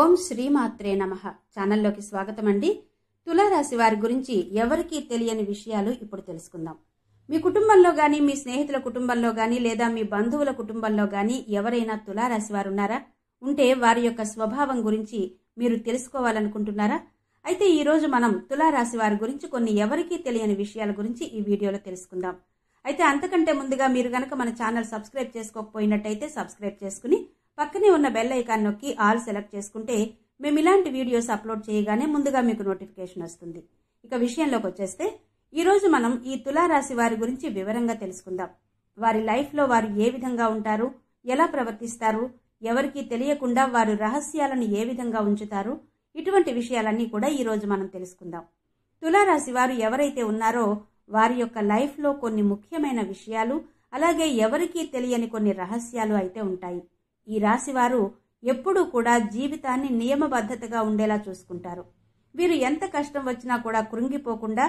ఓం శ్రీమాత్రే నమ ఛానల్లోకి స్వాగతం అండి తులారాశి వారి గురించి ఎవరికీ తెలియని విషయాలు ఇప్పుడు తెలుసుకుందాం మీ కుటుంబంలో కానీ మీ స్నేహితుల కుటుంబంలో కానీ లేదా మీ బంధువుల కుటుంబంలో కానీ ఎవరైనా తులారాశి వారు ఉన్నారా ఉంటే వారి యొక్క స్వభావం గురించి మీరు తెలుసుకోవాలనుకుంటున్నారా అయితే ఈరోజు మనం తులారాశి వారి గురించి కొన్ని ఎవరికీ తెలియని విషయాల గురించి ఈ వీడియోలో తెలుసుకుందాం అయితే అంతకంటే ముందుగా మీరు కనుక మన ఛానల్ సబ్స్క్రైబ్ చేసుకోకపోయినట్టయితే సబ్స్క్రైబ్ చేసుకుని పక్కనే ఉన్న బెల్ ఐకాన్ నొక్కి ఆల్ సెలెక్ట్ చేసుకుంటే మేము ఇలాంటి వీడియోస్ అప్లోడ్ చేయగానే ముందుగా మీకు నోటిఫికేషన్ వస్తుంది ఇక విషయంలోకి వచ్చేస్తే ఈరోజు మనం ఈ తులారాశి వారి గురించి వివరంగా తెలుసుకుందాం వారి లైఫ్లో వారు ఏ విధంగా ఉంటారు ఎలా ప్రవర్తిస్తారు ఎవరికి తెలియకుండా వారు రహస్యాలను ఏ విధంగా ఉంచుతారు ఇటువంటి విషయాలన్నీ కూడా ఈరోజు మనం తెలుసుకుందాం తులారాశి వారు ఎవరైతే ఉన్నారో వారి యొక్క లైఫ్లో కొన్ని ముఖ్యమైన విషయాలు అలాగే ఎవరికీ తెలియని కొన్ని రహస్యాలు అయితే ఉంటాయి ఈ రాశివారు ఎప్పుడూ కూడా జీవితాన్ని నియమబద్ధతగా ఉండేలా చూసుకుంటారు వీరు ఎంత కష్టం వచ్చినా కూడా కృంగిపోకుండా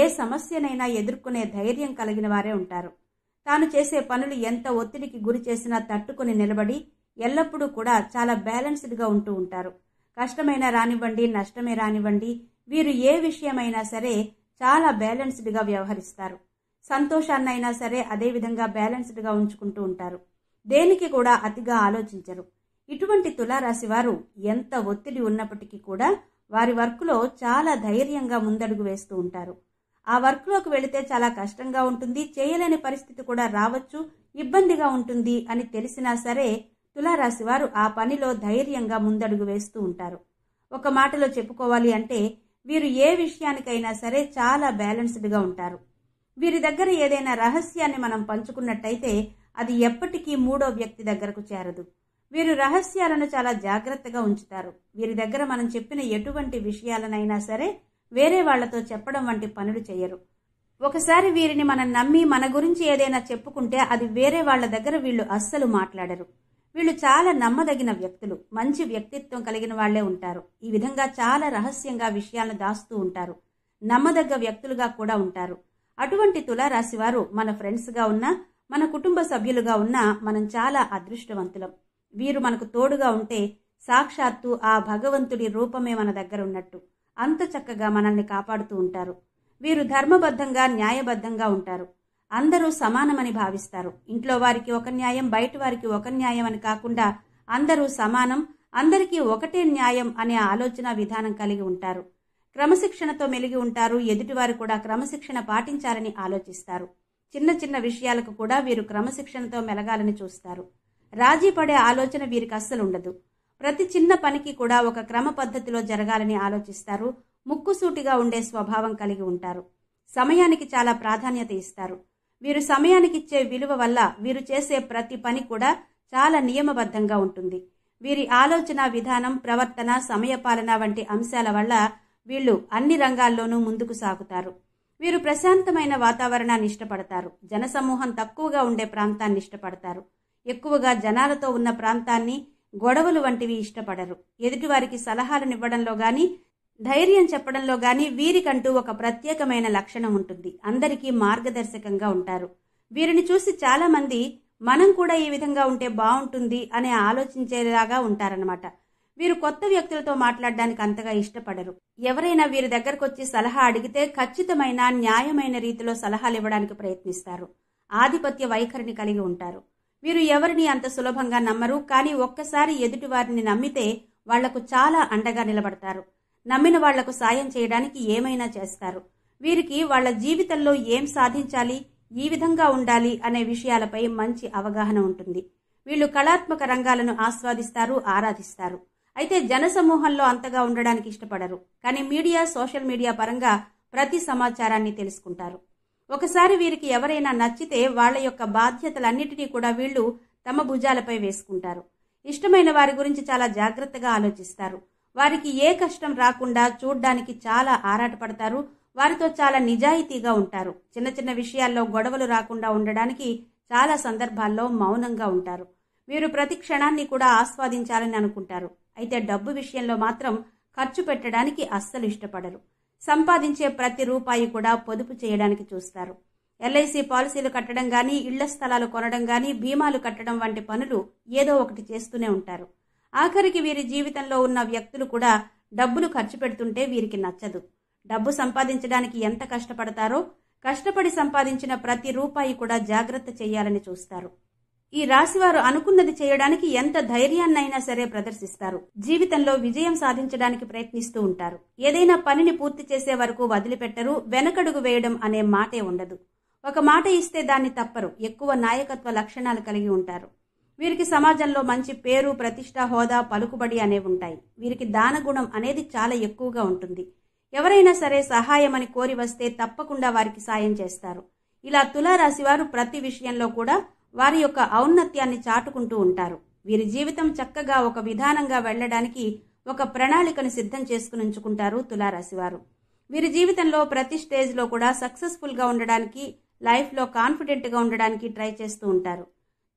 ఏ సమస్యనైనా ఎదుర్కొనే ధైర్యం కలిగిన వారే ఉంటారు తాను చేసే పనులు ఎంత ఒత్తిడికి గురి చేసినా తట్టుకుని నిలబడి ఎల్లప్పుడూ కూడా చాలా బ్యాలెన్స్డ్గా ఉంటూ ఉంటారు కష్టమైనా రానివ్వండి నష్టమే రానివ్వండి వీరు ఏ విషయమైనా సరే చాలా బ్యాలెన్స్డ్గా వ్యవహరిస్తారు సంతోషాన్నైనా సరే అదేవిధంగా బ్యాలెన్స్డ్గా ఉంచుకుంటూ ఉంటారు దేనికి కూడా అతిగా ఆలోచించరు ఇటువంటి తులారాశి వారు ఎంత ఒత్తిడి ఉన్నప్పటికీ కూడా వారి వర్క్లో చాలా ధైర్యంగా ముందడుగు వేస్తూ ఉంటారు ఆ వర్క్లోకి వెళితే చాలా కష్టంగా ఉంటుంది చేయలేని పరిస్థితి కూడా రావచ్చు ఇబ్బందిగా ఉంటుంది అని తెలిసినా సరే తులారాశి వారు ఆ పనిలో ధైర్యంగా ముందడుగు వేస్తూ ఉంటారు ఒక మాటలో చెప్పుకోవాలి అంటే వీరు ఏ విషయానికైనా సరే చాలా బ్యాలెన్స్డ్గా ఉంటారు వీరి దగ్గర ఏదైనా రహస్యాన్ని మనం పంచుకున్నట్టయితే అది ఎప్పటికీ మూడో వ్యక్తి దగ్గరకు చేరదు వీరు రహస్యాలను చాలా జాగ్రత్తగా ఉంచుతారు వీరి దగ్గర మనం చెప్పిన ఎటువంటి విషయాలనైనా సరే వేరే వాళ్లతో చెప్పడం వంటి పనులు చేయరు ఒకసారి వీరిని మనం నమ్మి మన గురించి ఏదైనా చెప్పుకుంటే అది వేరే వాళ్ల దగ్గర వీళ్ళు అస్సలు మాట్లాడరు వీళ్ళు చాలా నమ్మదగిన వ్యక్తులు మంచి వ్యక్తిత్వం కలిగిన వాళ్లే ఉంటారు ఈ విధంగా చాలా రహస్యంగా విషయాలను దాస్తూ ఉంటారు నమ్మదగ్గ వ్యక్తులుగా కూడా ఉంటారు అటువంటి తులారాశివారు మన ఫ్రెండ్స్గా ఉన్నా మన కుటుంబ సభ్యులుగా ఉన్న మనం చాలా అదృష్టవంతులం వీరు మనకు తోడుగా ఉంటే సాక్షాత్తు ఆ భగవంతుడి రూపమే మన దగ్గర ఉన్నట్టు అంత చక్కగా మనల్ని కాపాడుతూ ఉంటారు వీరు ధర్మబద్ధంగా న్యాయబద్ధంగా ఉంటారు అందరూ సమానమని భావిస్తారు ఇంట్లో వారికి ఒక న్యాయం బయట వారికి ఒక న్యాయం అని కాకుండా అందరూ సమానం అందరికీ ఒకటే న్యాయం అనే ఆలోచన విధానం కలిగి ఉంటారు క్రమశిక్షణతో మెలిగి ఉంటారు ఎదుటివారు కూడా క్రమశిక్షణ పాటించాలని ఆలోచిస్తారు చిన్న చిన్న విషయాలకు కూడా వీరు క్రమశిక్షణతో మెలగాలని చూస్తారు రాజీ పడే ఆలోచన వీరికి అస్సలు ఉండదు ప్రతి చిన్న పనికి కూడా ఒక క్రమ పద్ధతిలో జరగాలని ఆలోచిస్తారు ముక్కుసూటిగా ఉండే స్వభావం కలిగి ఉంటారు సమయానికి చాలా ప్రాధాన్యత ఇస్తారు వీరు సమయానికిచ్చే విలువ వల్ల వీరు చేసే ప్రతి పని కూడా చాలా నియమబద్ధంగా ఉంటుంది వీరి ఆలోచన విధానం ప్రవర్తన సమయపాలన వంటి అంశాల వల్ల వీళ్ళు అన్ని రంగాల్లోనూ ముందుకు సాగుతారు వీరు ప్రశాంతమైన వాతావరణాన్ని ఇష్టపడతారు జనసమూహం తక్కువగా ఉండే ప్రాంతాన్ని ఇష్టపడతారు ఎక్కువగా జనాలతో ఉన్న ప్రాంతాన్ని గొడవలు వంటివి ఇష్టపడరు ఎదుటివారికి ఇవ్వడంలో కానీ ధైర్యం చెప్పడంలో కానీ వీరికంటూ ఒక ప్రత్యేకమైన లక్షణం ఉంటుంది అందరికీ మార్గదర్శకంగా ఉంటారు వీరిని చూసి చాలామంది మనం కూడా ఈ విధంగా ఉంటే బాగుంటుంది అని ఆలోచించేలాగా ఉంటారనమాట వీరు కొత్త వ్యక్తులతో మాట్లాడడానికి అంతగా ఇష్టపడరు ఎవరైనా వీరి దగ్గరకు వచ్చి సలహా అడిగితే ఖచ్చితమైన న్యాయమైన రీతిలో సలహాలు ఇవ్వడానికి ప్రయత్నిస్తారు ఆధిపత్య వైఖరిని కలిగి ఉంటారు వీరు ఎవరిని అంత సులభంగా నమ్మరు కానీ ఒక్కసారి ఎదుటి వారిని నమ్మితే వాళ్లకు చాలా అండగా నిలబడతారు నమ్మిన వాళ్లకు సాయం చేయడానికి ఏమైనా చేస్తారు వీరికి వాళ్ల జీవితంలో ఏం సాధించాలి ఈ విధంగా ఉండాలి అనే విషయాలపై మంచి అవగాహన ఉంటుంది వీళ్ళు కళాత్మక రంగాలను ఆస్వాదిస్తారు ఆరాధిస్తారు అయితే జనసమూహంలో అంతగా ఉండడానికి ఇష్టపడరు కానీ మీడియా సోషల్ మీడియా పరంగా ప్రతి సమాచారాన్ని తెలుసుకుంటారు ఒకసారి వీరికి ఎవరైనా నచ్చితే వాళ్ళ యొక్క బాధ్యతలన్నిటినీ కూడా వీళ్ళు తమ భుజాలపై వేసుకుంటారు ఇష్టమైన వారి గురించి చాలా జాగ్రత్తగా ఆలోచిస్తారు వారికి ఏ కష్టం రాకుండా చూడ్డానికి చాలా ఆరాటపడతారు వారితో చాలా నిజాయితీగా ఉంటారు చిన్న చిన్న విషయాల్లో గొడవలు రాకుండా ఉండడానికి చాలా సందర్భాల్లో మౌనంగా ఉంటారు వీరు ప్రతి క్షణాన్ని కూడా ఆస్వాదించాలని అనుకుంటారు అయితే డబ్బు విషయంలో మాత్రం ఖర్చు పెట్టడానికి అస్సలు ఇష్టపడరు సంపాదించే ప్రతి రూపాయి కూడా పొదుపు చేయడానికి చూస్తారు ఎల్ఐసి పాలసీలు కట్టడం కానీ ఇళ్ల స్థలాలు కొనడం కానీ బీమాలు కట్టడం వంటి పనులు ఏదో ఒకటి చేస్తూనే ఉంటారు ఆఖరికి వీరి జీవితంలో ఉన్న వ్యక్తులు కూడా డబ్బులు ఖర్చు పెడుతుంటే వీరికి నచ్చదు డబ్బు సంపాదించడానికి ఎంత కష్టపడతారో కష్టపడి సంపాదించిన ప్రతి రూపాయి కూడా జాగ్రత్త చేయాలని చూస్తారు ఈ రాశివారు అనుకున్నది చేయడానికి ఎంత ధైర్యాన్నైనా సరే ప్రదర్శిస్తారు జీవితంలో విజయం సాధించడానికి ప్రయత్నిస్తూ ఉంటారు ఏదైనా పనిని పూర్తి చేసే వరకు వదిలిపెట్టరు వెనకడుగు వేయడం అనే మాటే ఉండదు ఒక మాట ఇస్తే దాన్ని తప్పరు ఎక్కువ నాయకత్వ లక్షణాలు కలిగి ఉంటారు వీరికి సమాజంలో మంచి పేరు ప్రతిష్ట హోదా పలుకుబడి అనేవి ఉంటాయి వీరికి దానగుణం అనేది చాలా ఎక్కువగా ఉంటుంది ఎవరైనా సరే సహాయమని కోరి వస్తే తప్పకుండా వారికి సాయం చేస్తారు ఇలా తులారాశి వారు ప్రతి విషయంలో కూడా వారి యొక్క ఔన్నత్యాన్ని చాటుకుంటూ ఉంటారు వీరి జీవితం చక్కగా ఒక విధానంగా వెళ్ళడానికి ఒక ప్రణాళికను సిద్ధం చేసుకుని ఉంచుకుంటారు తులారాశివారు వీరి జీవితంలో ప్రతి స్టేజ్లో కూడా సక్సెస్ఫుల్గా ఉండడానికి లైఫ్లో కాన్ఫిడెంట్గా ఉండడానికి ట్రై చేస్తూ ఉంటారు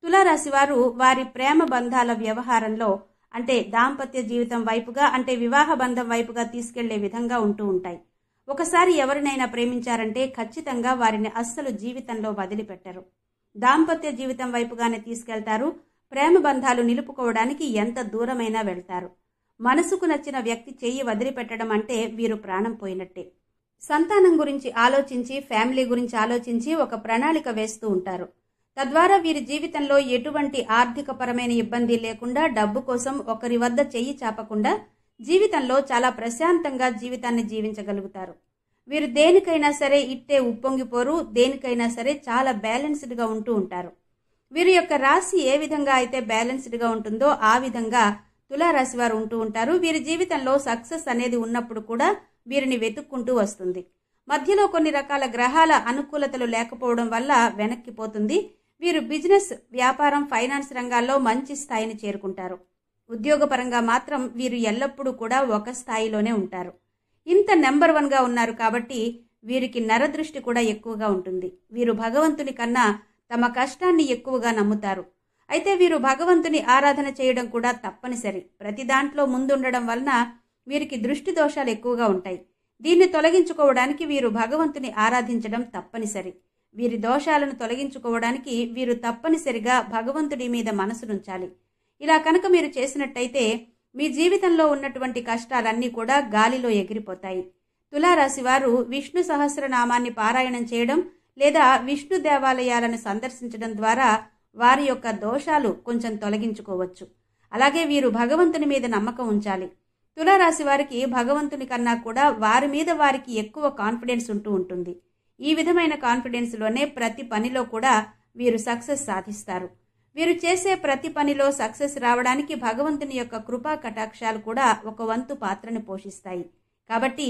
తులారాశివారు వారి ప్రేమ బంధాల వ్యవహారంలో అంటే దాంపత్య జీవితం వైపుగా అంటే వివాహ బంధం వైపుగా తీసుకెళ్లే విధంగా ఉంటూ ఉంటాయి ఒకసారి ఎవరినైనా ప్రేమించారంటే ఖచ్చితంగా వారిని అస్సలు జీవితంలో వదిలిపెట్టరు దాంపత్య జీవితం వైపుగానే తీసుకెళ్తారు ప్రేమ బంధాలు నిలుపుకోవడానికి ఎంత దూరమైనా వెళ్తారు మనసుకు నచ్చిన వ్యక్తి చెయ్యి వదిలిపెట్టడం అంటే వీరు ప్రాణం పోయినట్టే సంతానం గురించి ఆలోచించి ఫ్యామిలీ గురించి ఆలోచించి ఒక ప్రణాళిక వేస్తూ ఉంటారు తద్వారా వీరి జీవితంలో ఎటువంటి ఆర్థికపరమైన ఇబ్బంది లేకుండా డబ్బు కోసం ఒకరి వద్ద చెయ్యి చాపకుండా జీవితంలో చాలా ప్రశాంతంగా జీవితాన్ని జీవించగలుగుతారు వీరు దేనికైనా సరే ఇట్టే ఉప్పొంగిపోరు దేనికైనా సరే చాలా బ్యాలెన్స్డ్గా ఉంటూ ఉంటారు వీరి యొక్క రాశి ఏ విధంగా అయితే బ్యాలెన్స్డ్గా ఉంటుందో ఆ విధంగా తులారాశి వారు ఉంటూ ఉంటారు వీరి జీవితంలో సక్సెస్ అనేది ఉన్నప్పుడు కూడా వీరిని వెతుక్కుంటూ వస్తుంది మధ్యలో కొన్ని రకాల గ్రహాల అనుకూలతలు లేకపోవడం వల్ల వెనక్కిపోతుంది వీరు బిజినెస్ వ్యాపారం ఫైనాన్స్ రంగాల్లో మంచి స్థాయిని చేరుకుంటారు ఉద్యోగపరంగా మాత్రం వీరు ఎల్లప్పుడూ కూడా ఒక స్థాయిలోనే ఉంటారు ఇంత నెంబర్ వన్గా ఉన్నారు కాబట్టి వీరికి నరదృష్టి కూడా ఎక్కువగా ఉంటుంది వీరు భగవంతుని కన్నా తమ కష్టాన్ని ఎక్కువగా నమ్ముతారు అయితే వీరు భగవంతుని ఆరాధన చేయడం కూడా తప్పనిసరి ప్రతి దాంట్లో ముందుండడం వలన వీరికి దృష్టి దోషాలు ఎక్కువగా ఉంటాయి దీన్ని తొలగించుకోవడానికి వీరు భగవంతుని ఆరాధించడం తప్పనిసరి వీరి దోషాలను తొలగించుకోవడానికి వీరు తప్పనిసరిగా భగవంతుడి మీద మనసునుంచాలి ఇలా కనుక మీరు చేసినట్టయితే మీ జీవితంలో ఉన్నటువంటి కష్టాలన్నీ కూడా గాలిలో ఎగిరిపోతాయి తులారాశి వారు విష్ణు సహస్రనామాన్ని పారాయణం చేయడం లేదా విష్ణు దేవాలయాలను సందర్శించడం ద్వారా వారి యొక్క దోషాలు కొంచెం తొలగించుకోవచ్చు అలాగే వీరు భగవంతుని మీద నమ్మకం ఉంచాలి తులారాశి వారికి భగవంతుని కన్నా కూడా వారి మీద వారికి ఎక్కువ కాన్ఫిడెన్స్ ఉంటూ ఉంటుంది ఈ విధమైన కాన్ఫిడెన్స్లోనే ప్రతి పనిలో కూడా వీరు సక్సెస్ సాధిస్తారు వీరు చేసే ప్రతి పనిలో సక్సెస్ రావడానికి భగవంతుని యొక్క కృపా కటాక్షాలు కూడా ఒక వంతు పాత్రను పోషిస్తాయి కాబట్టి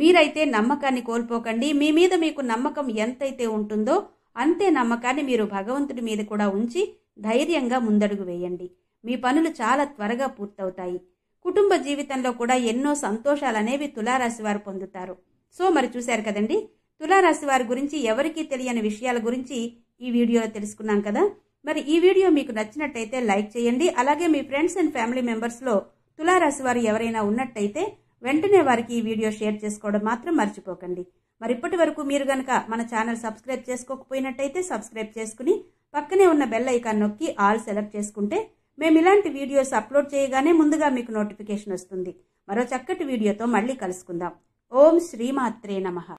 మీరైతే నమ్మకాన్ని కోల్పోకండి మీ మీద మీకు నమ్మకం ఎంతైతే ఉంటుందో అంతే నమ్మకాన్ని మీరు భగవంతుడి మీద కూడా ఉంచి ధైర్యంగా ముందడుగు వేయండి మీ పనులు చాలా త్వరగా పూర్తవుతాయి కుటుంబ జీవితంలో కూడా ఎన్నో సంతోషాలు అనేవి తులారాశి వారు పొందుతారు సో మరి చూశారు కదండి తులారాశి వారి గురించి ఎవరికీ తెలియని విషయాల గురించి ఈ వీడియోలో తెలుసుకున్నాం కదా మరి ఈ వీడియో మీకు నచ్చినట్టయితే లైక్ చేయండి అలాగే మీ ఫ్రెండ్స్ అండ్ ఫ్యామిలీ మెంబర్స్లో తులారాశి వారు ఎవరైనా ఉన్నట్టయితే వెంటనే వారికి ఈ వీడియో షేర్ చేసుకోవడం మాత్రం మర్చిపోకండి మరి ఇప్పటి వరకు మీరు గనక మన ఛానల్ సబ్స్క్రైబ్ చేసుకోకపోయినట్టయితే సబ్స్క్రైబ్ చేసుకుని పక్కనే ఉన్న బెల్ ఐకాన్ నొక్కి ఆల్ సెలెక్ట్ చేసుకుంటే మేము ఇలాంటి వీడియోస్ అప్లోడ్ చేయగానే ముందుగా మీకు నోటిఫికేషన్ వస్తుంది మరో చక్కటి వీడియోతో మళ్ళీ కలుసుకుందాం ఓం శ్రీమాత్రే నమ